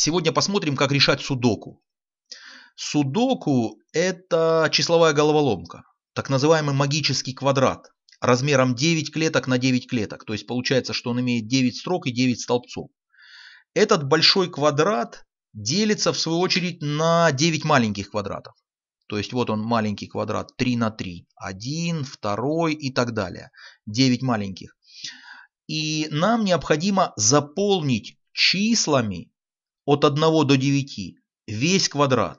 Сегодня посмотрим, как решать судоку. Судоку – это числовая головоломка, так называемый магический квадрат, размером 9 клеток на 9 клеток. То есть получается, что он имеет 9 строк и 9 столбцов. Этот большой квадрат делится в свою очередь на 9 маленьких квадратов. То есть вот он маленький квадрат 3 на 3. 1, 2 и так далее. 9 маленьких. И нам необходимо заполнить числами от 1 до 9, весь квадрат.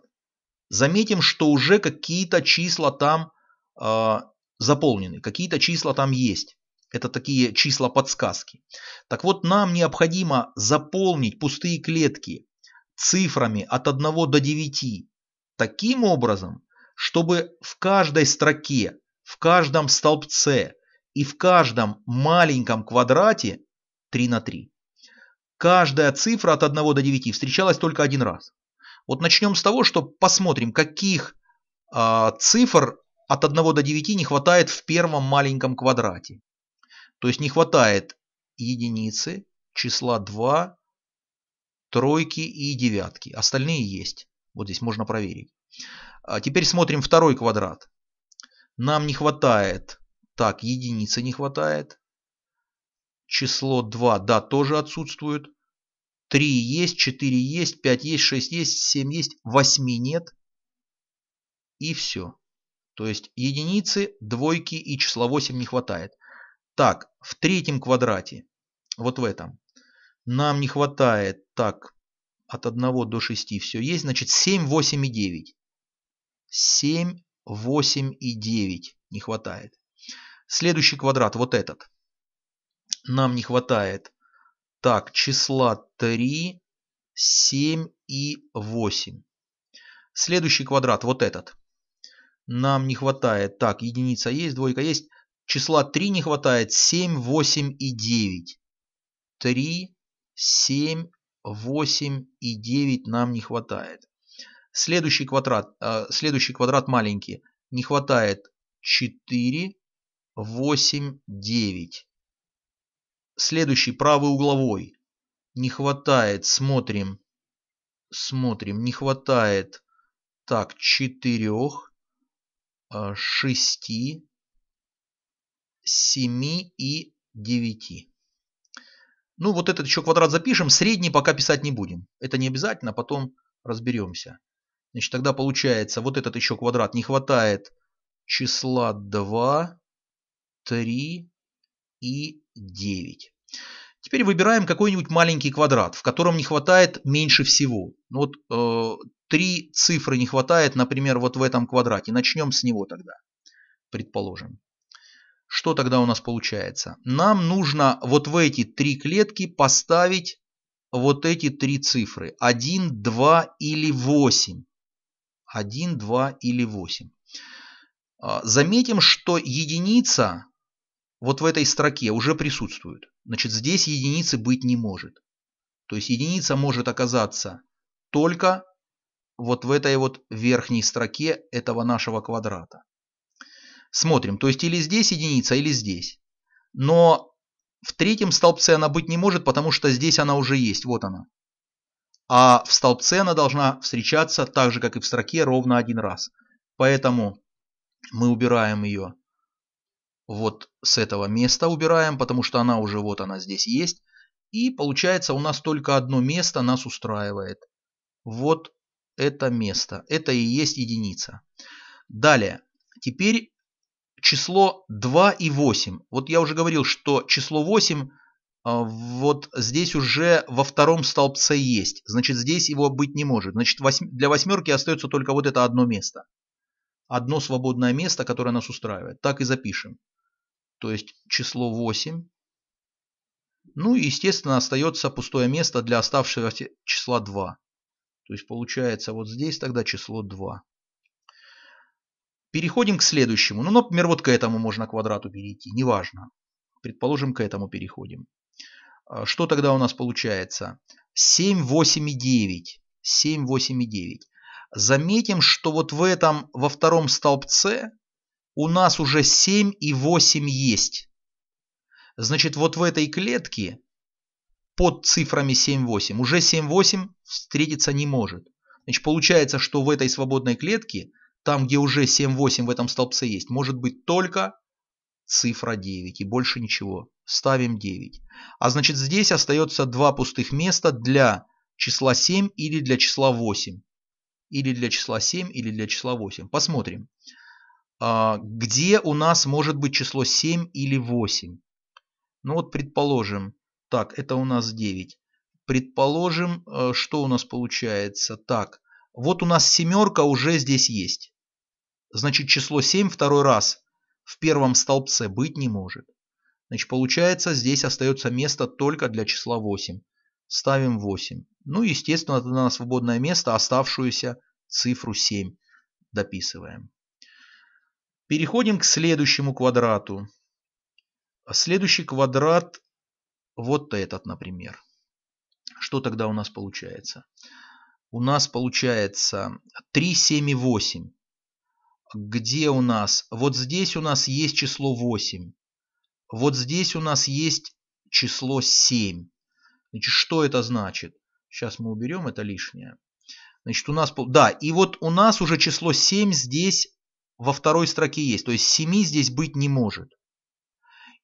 Заметим, что уже какие-то числа там э, заполнены, какие-то числа там есть. Это такие числа-подсказки. Так вот, нам необходимо заполнить пустые клетки цифрами от 1 до 9 таким образом, чтобы в каждой строке, в каждом столбце и в каждом маленьком квадрате 3 на 3 Каждая цифра от 1 до 9 встречалась только один раз. Вот начнем с того, что посмотрим, каких э, цифр от 1 до 9 не хватает в первом маленьком квадрате. То есть не хватает единицы, числа 2, тройки и девятки. Остальные есть. Вот здесь можно проверить. А теперь смотрим второй квадрат. Нам не хватает, так, единицы не хватает, Число 2, да, тоже отсутствует. 3 есть, 4 есть, 5 есть, 6 есть, 7 есть, 8 нет. И все. То есть единицы, двойки и числа 8 не хватает. Так, в третьем квадрате, вот в этом, нам не хватает, так, от 1 до 6 все есть, значит 7, 8 и 9. 7, 8 и 9 не хватает. Следующий квадрат, вот этот нам не хватает. Так, числа 3, 7 и 8. Следующий квадрат, вот этот. Нам не хватает. Так, единица есть, двойка есть. Числа 3 не хватает. 7, 8 и 9. 3, 7, 8 и 9 нам не хватает. Следующий квадрат, э, следующий квадрат маленький. Не хватает 4, 8, 9. Следующий правый угловой. Не хватает, смотрим. Смотрим, не хватает. Так, четырех, а, шести, семи и девяти. Ну, вот этот еще квадрат запишем, средний пока писать не будем. Это не обязательно, потом разберемся. Значит, тогда получается, вот этот еще квадрат не хватает числа 2, 3, и 9. Теперь выбираем какой-нибудь маленький квадрат, в котором не хватает меньше всего. Ну вот э, три цифры не хватает, например, вот в этом квадрате. Начнем с него тогда, предположим. Что тогда у нас получается? Нам нужно вот в эти три клетки поставить вот эти три цифры. 1, 2 или 8. 1, 2 или 8. А, заметим, что единица вот в этой строке уже присутствуют. Значит, здесь единицы быть не может. То есть единица может оказаться только вот в этой вот верхней строке этого нашего квадрата. Смотрим, то есть или здесь единица, или здесь. Но в третьем столбце она быть не может, потому что здесь она уже есть, вот она. А в столбце она должна встречаться так же, как и в строке, ровно один раз. Поэтому мы убираем ее вот с этого места убираем, потому что она уже вот она здесь есть. И получается у нас только одно место нас устраивает. Вот это место. Это и есть единица. Далее. Теперь число 2 и 8. Вот я уже говорил, что число 8 а, вот здесь уже во втором столбце есть. Значит, здесь его быть не может. Значит, для восьмерки остается только вот это одно место. Одно свободное место, которое нас устраивает. Так и запишем то есть число 8. Ну и, естественно, остается пустое место для оставшегося числа 2. То есть получается вот здесь тогда число 2. Переходим к следующему. Ну, например, вот к этому можно квадрату перейти, неважно. Предположим, к этому переходим. А, что тогда у нас получается? 7, 8 и 9. 7, 8 и 9. Заметим, что вот в этом, во втором столбце у нас уже 7 и 8 есть. Значит, вот в этой клетке под цифрами 7-8 уже 7-8 встретиться не может. Значит, получается, что в этой свободной клетке, там где уже 7-8 в этом столбце есть, может быть только цифра 9 и больше ничего. Ставим 9. А значит здесь остается два пустых места для числа 7 или для числа 8. Или для числа 7 или для числа 8. Посмотрим. А, где у нас может быть число 7 или 8. Ну вот предположим, так, это у нас 9. Предположим, э, что у нас получается. Так, вот у нас семерка уже здесь есть. Значит, число 7 второй раз в первом столбце быть не может. Значит, получается, здесь остается место только для числа 8. Ставим 8. Ну, естественно, на свободное место оставшуюся цифру 7 дописываем. Переходим к следующему квадрату. А следующий квадрат вот этот, например. Что тогда у нас получается? У нас получается 3, 7 и 8. Где у нас? Вот здесь у нас есть число 8. Вот здесь у нас есть число 7. Значит, что это значит? Сейчас мы уберем это лишнее. Значит, у нас... Да, и вот у нас уже число 7 здесь во второй строке есть. То есть 7 здесь быть не может.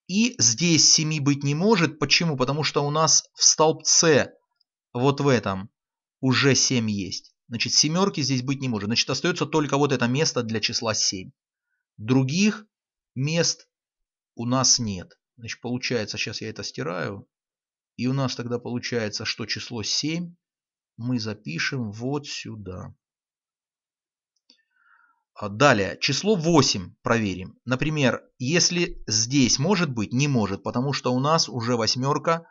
И здесь 7 быть не может. Почему? Потому что у нас в столбце, вот в этом, уже 7 есть. Значит, семерки здесь быть не может. Значит, остается только вот это место для числа 7. Других мест у нас нет. Значит, получается, сейчас я это стираю. И у нас тогда получается, что число 7 мы запишем вот сюда. А, далее, число 8 проверим. Например, если здесь может быть, не может, потому что у нас уже восьмерка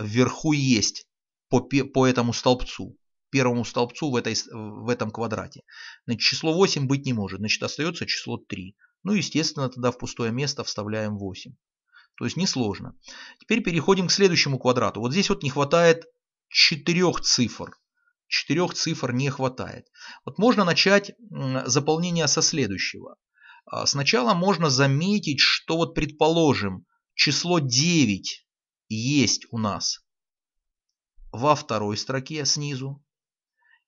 вверху есть по, по этому столбцу, первому столбцу в, этой, в этом квадрате. Значит, число 8 быть не может, значит остается число 3. Ну, естественно, тогда в пустое место вставляем 8. То есть несложно. Теперь переходим к следующему квадрату. Вот здесь вот не хватает четырех цифр четырех цифр не хватает. Вот можно начать заполнение со следующего. А, сначала можно заметить, что вот предположим, число 9 есть у нас во второй строке снизу.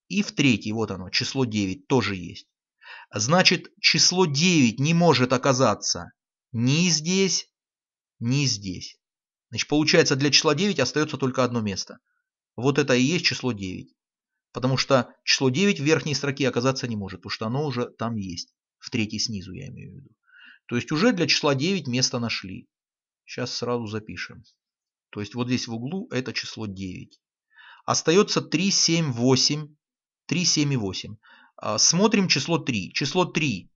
И в третьей, вот оно, число 9 тоже есть. Значит, число 9 не может оказаться ни здесь, ни здесь. Значит, получается, для числа 9 остается только одно место. Вот это и есть число 9 потому что число 9 в верхней строке оказаться не может, потому что оно уже там есть, в третьей снизу я имею в виду. То есть уже для числа 9 место нашли. Сейчас сразу запишем. То есть вот здесь в углу это число 9. Остается 3, 7, 8. 3, 7 и 8. А, смотрим число 3. Число 3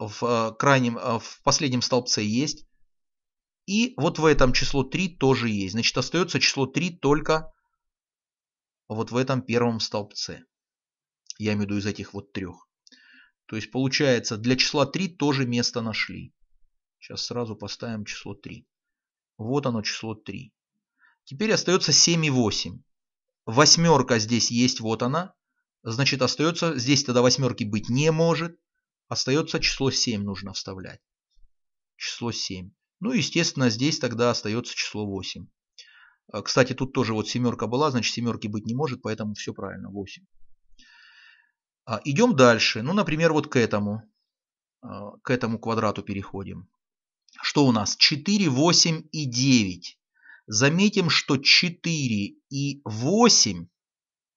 в, а, крайнем, а, в последнем столбце есть. И вот в этом число 3 тоже есть. Значит, остается число 3 только вот в этом первом столбце. Я имею в виду из этих вот трех. То есть получается для числа 3 тоже место нашли. Сейчас сразу поставим число 3. Вот оно число 3. Теперь остается 7 и 8. Восьмерка здесь есть, вот она. Значит остается, здесь тогда восьмерки быть не может. Остается число 7 нужно вставлять. Число 7. Ну естественно здесь тогда остается число 8. А, кстати, тут тоже вот семерка была, значит семерки быть не может, поэтому все правильно, 8. А, Идем дальше. Ну, например, вот к этому. А, к этому квадрату переходим. Что у нас? 4, 8 и 9. Заметим, что 4 и 8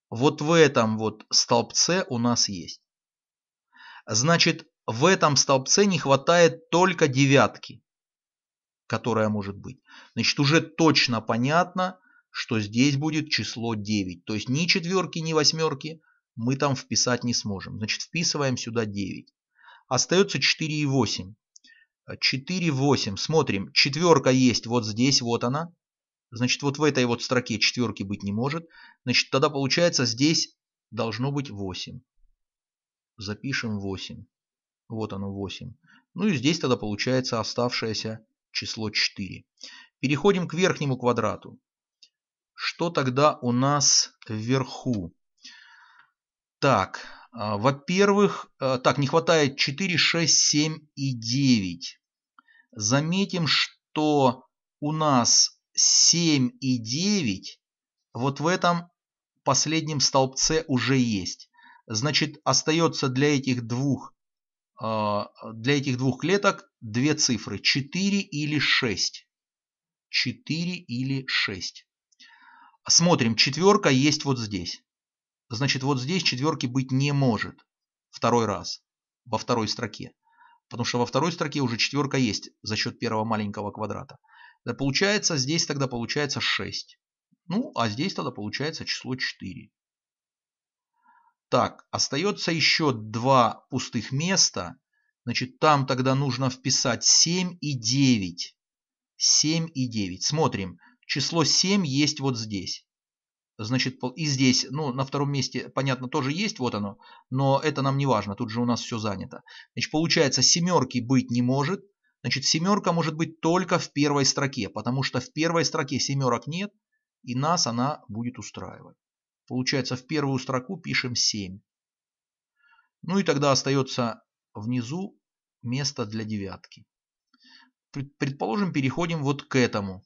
вот в этом вот столбце у нас есть. Значит, в этом столбце не хватает только девятки которая может быть. Значит, уже точно понятно, что здесь будет число 9. То есть ни четверки, ни восьмерки мы там вписать не сможем. Значит, вписываем сюда 9. Остается 4 и 8. 4, и 8. Смотрим. Четверка есть вот здесь, вот она. Значит, вот в этой вот строке четверки быть не может. Значит, тогда получается здесь должно быть 8. Запишем 8. Вот оно 8. Ну и здесь тогда получается оставшаяся число 4. Переходим к верхнему квадрату. Что тогда у нас вверху? Так, а, во-первых, а, так, не хватает 4, 6, 7 и 9. Заметим, что у нас 7 и 9 вот в этом последнем столбце уже есть. Значит, остается для этих двух а, для этих двух клеток две цифры 4 или 6. 4 или 6. Смотрим, четверка есть вот здесь. Значит, вот здесь четверки быть не может. Второй раз. Во второй строке. Потому что во второй строке уже четверка есть за счет первого маленького квадрата. Получается, здесь тогда получается 6. Ну, а здесь тогда получается число 4. Так, остается еще два пустых места. Значит, там тогда нужно вписать 7 и 9. 7 и 9. Смотрим. Число 7 есть вот здесь. Значит, и здесь, ну, на втором месте, понятно, тоже есть, вот оно, но это нам не важно, тут же у нас все занято. Значит, получается, семерки быть не может, значит, семерка может быть только в первой строке, потому что в первой строке семерок нет, и нас она будет устраивать. Получается, в первую строку пишем 7. Ну и тогда остается внизу место для девятки. Предположим, переходим вот к этому,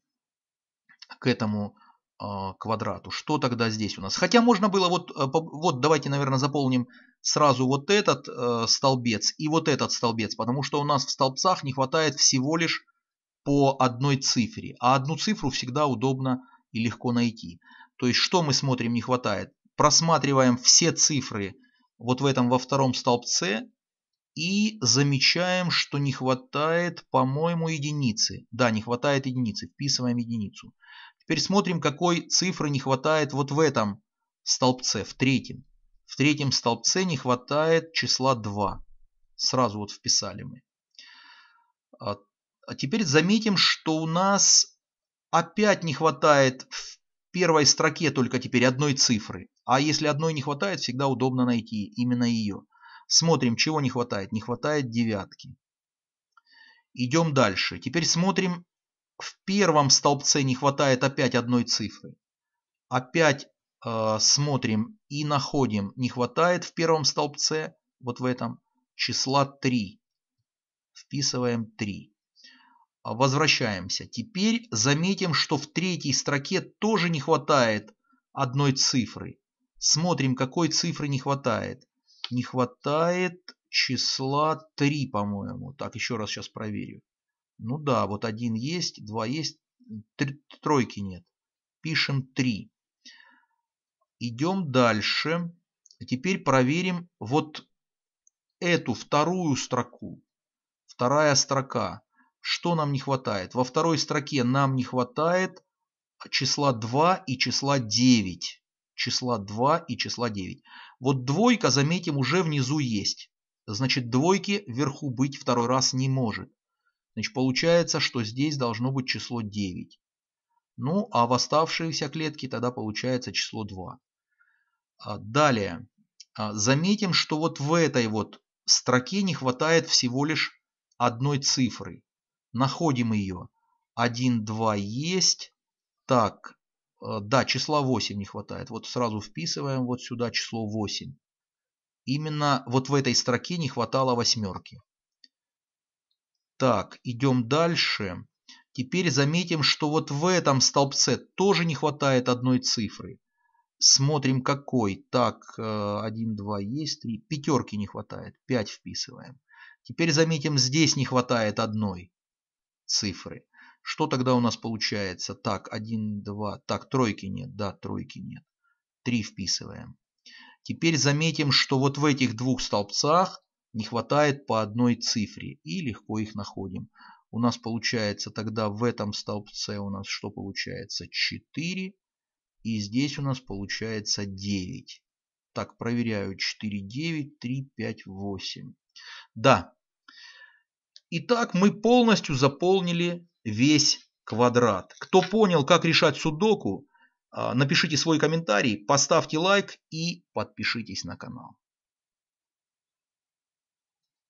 к этому а, квадрату. Что тогда здесь у нас? Хотя можно было вот, э, вот давайте, наверное, заполним сразу вот этот э, столбец и вот этот столбец, потому что у нас в столбцах не хватает всего лишь по одной цифре, а одну цифру всегда удобно и легко найти. То есть что мы смотрим не хватает? Просматриваем все цифры вот в этом во втором столбце и замечаем, что не хватает, по-моему, единицы. Да, не хватает единицы. Вписываем единицу. Теперь смотрим, какой цифры не хватает вот в этом столбце, в третьем. В третьем столбце не хватает числа 2. Сразу вот вписали мы. А, а теперь заметим, что у нас опять не хватает в первой строке только теперь одной цифры, а если одной не хватает, всегда удобно найти именно ее. Смотрим, чего не хватает. Не хватает девятки. Идем дальше. Теперь смотрим, в первом столбце не хватает опять одной цифры. Опять э, смотрим и находим, не хватает в первом столбце, вот в этом, числа 3. Вписываем 3. А, возвращаемся. Теперь заметим, что в третьей строке тоже не хватает одной цифры. Смотрим, какой цифры не хватает. Не хватает числа 3, по-моему. Так, еще раз сейчас проверю. Ну да, вот один есть, два есть, три, тройки нет. Пишем 3. Идем дальше. Теперь проверим вот эту вторую строку. Вторая строка. Что нам не хватает? Во второй строке нам не хватает числа 2 и числа 9. Числа 2 и числа 9. Вот двойка, заметим, уже внизу есть. Значит, двойки вверху быть второй раз не может. Значит, получается, что здесь должно быть число 9. Ну, а в оставшиеся клетки тогда получается число 2. А, далее. А, заметим, что вот в этой вот строке не хватает всего лишь одной цифры. Находим ее. 1, 2 есть. Так, э, да, числа 8 не хватает. Вот сразу вписываем вот сюда число 8. Именно вот в этой строке не хватало восьмерки. Так, идем дальше. Теперь заметим, что вот в этом столбце тоже не хватает одной цифры. Смотрим какой. Так, 1, э, 2 есть, 3. Пятерки не хватает. 5 вписываем. Теперь заметим, здесь не хватает одной цифры. Что тогда у нас получается? Так, 1, 2, так, тройки нет, да, тройки нет. 3 вписываем. Теперь заметим, что вот в этих двух столбцах не хватает по одной цифре и легко их находим. У нас получается тогда в этом столбце у нас что получается? 4. И здесь у нас получается 9. Так, проверяю. 4, 9, 3, 5, 8. Да, Итак, мы полностью заполнили весь квадрат. Кто понял, как решать судоку, а, напишите свой комментарий, поставьте лайк и подпишитесь на канал.